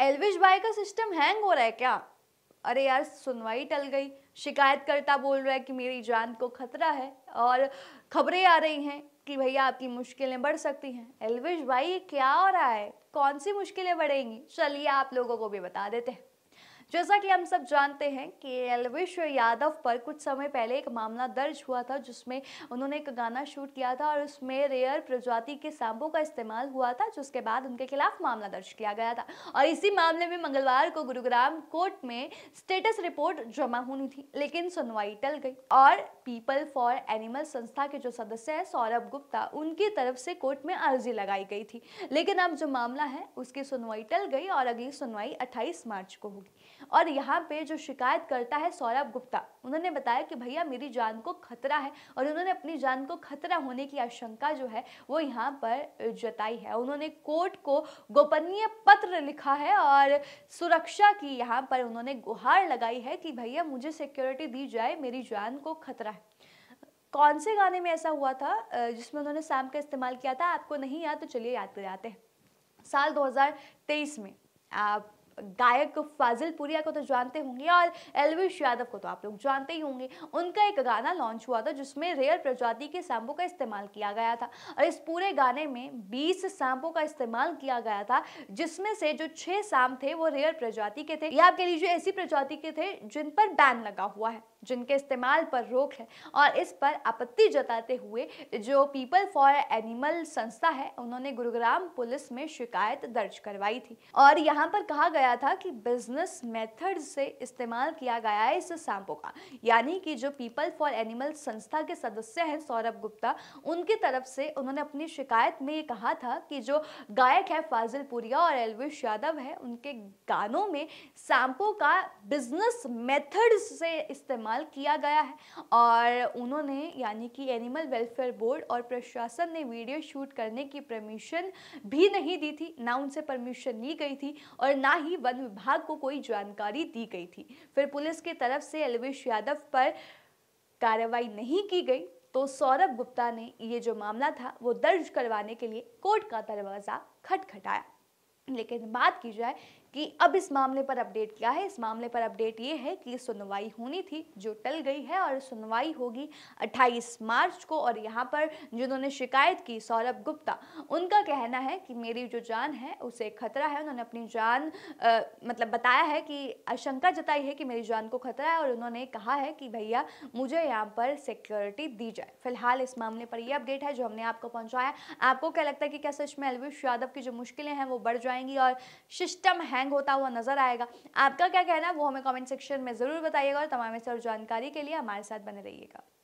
एलविश भाई का system hang हो रहा है क्या अरे यार सुनवाई टल गई शिकायतकर्ता बोल रहा है कि मेरी जान को खतरा है और खबरें आ रही हैं कि भैया आपकी मुश्किलें बढ़ सकती हैं एलविश भाई क्या हो रहा है कौन सी मुश्किलें बढ़ेंगी चलिए आप लोगों को भी बता देते हैं जैसा कि हम सब जानते हैं कि एलविश्व यादव पर कुछ समय पहले एक मामला दर्ज हुआ था जिसमें उन्होंने एक गाना शूट किया था और उसमें रेयर प्रजाति के सांपों का इस्तेमाल हुआ था जिसके बाद उनके खिलाफ मामला दर्ज किया गया था और इसी मामले में मंगलवार को गुरुग्राम कोर्ट में स्टेटस रिपोर्ट जमा होनी थी लेकिन सुनवाई टल गई और पीपल फॉर एनिमल संस्था के जो सदस्य हैं सौरभ गुप्ता उनकी तरफ से कोर्ट में अर्जी लगाई गई थी लेकिन अब जो मामला है उसकी सुनवाई टल गई और अगली सुनवाई अट्ठाईस मार्च को होगी और यहाँ पे जो शिकायत करता है सौरभ गुप्ता उन्होंने बताया कि भैया मेरी जान को खतरा है और उन्होंने अपनी जान को खतरा होने की आशंका जो है वो यहाँ पर जताई है उन्होंने कोर्ट को गोपनीय पत्र लिखा है और सुरक्षा की यहाँ पर उन्होंने गुहार लगाई है कि भैया मुझे सिक्योरिटी दी जाए मेरी जान को खतरा है कौन से गाने में ऐसा हुआ था जिसमें उन्होंने सैम का इस्तेमाल किया था आपको नहीं याद तो चलिए याद कराते हैं साल 2023 में आप गायक फाजिल पुरिया को तो जानते होंगे और एलविश यादव को तो आप लोग जानते ही होंगे उनका एक गाना लॉन्च हुआ था जिसमें रेयर प्रजाति के सैम्पू का इस्तेमाल किया गया था और इस पूरे गाने में 20 सैम्पू का इस्तेमाल किया गया था जिसमें से जो छह सैम थे वो रेयर प्रजाति के थे या आप कह लीजिए ऐसी प्रजाति के थे जिन पर बैन लगा हुआ है जिनके इस्तेमाल पर रोक है और इस पर आपत्ति जताते हुए जो पीपल फॉर एनिमल संस्था है उन्होंने गुरुग्राम पुलिस में शिकायत दर्ज करवाई थी और यहाँ पर कहा गया था कि बिजनेस मेथड से इस्तेमाल किया गया है इस सांपों का यानी कि जो पीपल फॉर एनिमल संस्था के सदस्य हैं सौरभ गुप्ता उनकी तरफ से उन्होंने अपनी शिकायत में ये कहा था कि जो गायक है फाजिल पुरिया और एलविश यादव है उनके गानों में सांपों का बिजनेस मेथड से इस्तेमाल इस्तेमाल किया गया है और उन्होंने यानी कि एनिमल वेलफेयर बोर्ड और प्रशासन ने वीडियो शूट करने की परमिशन भी नहीं दी थी ना उनसे परमिशन ली गई थी और ना ही वन विभाग को कोई जानकारी दी गई थी फिर पुलिस की तरफ से अलवेश यादव पर कार्रवाई नहीं की गई तो सौरभ गुप्ता ने ये जो मामला था वो दर्ज करवाने के लिए कोर्ट का दरवाज़ा खटखटाया लेकिन बात की जाए कि अब इस मामले पर अपडेट क्या है इस मामले पर अपडेट ये है कि सुनवाई होनी थी जो टल गई है और सुनवाई होगी 28 मार्च को और यहाँ पर जिन्होंने शिकायत की सौरभ गुप्ता उनका कहना है कि मेरी जो जान है उसे खतरा है उन्होंने अपनी जान आ, मतलब बताया है कि आशंका जताई है कि मेरी जान को खतरा है और उन्होंने कहा है कि भैया मुझे यहाँ पर सिक्योरिटी दी जाए फिलहाल इस मामले पर यह अपडेट है जो हमने आपको पहुँचाया आपको क्या लगता है कि क्या सच में अलविश यादव की जो मुश्किलें हैं वो बढ़ जाएंगी और सिस्टम है हैंग होता हुआ नजर आएगा आपका क्या कहना है वो हमें कमेंट सेक्शन में ज़रूर बताइएगा और तमाम सर जानकारी के लिए हमारे साथ बने रहिएगा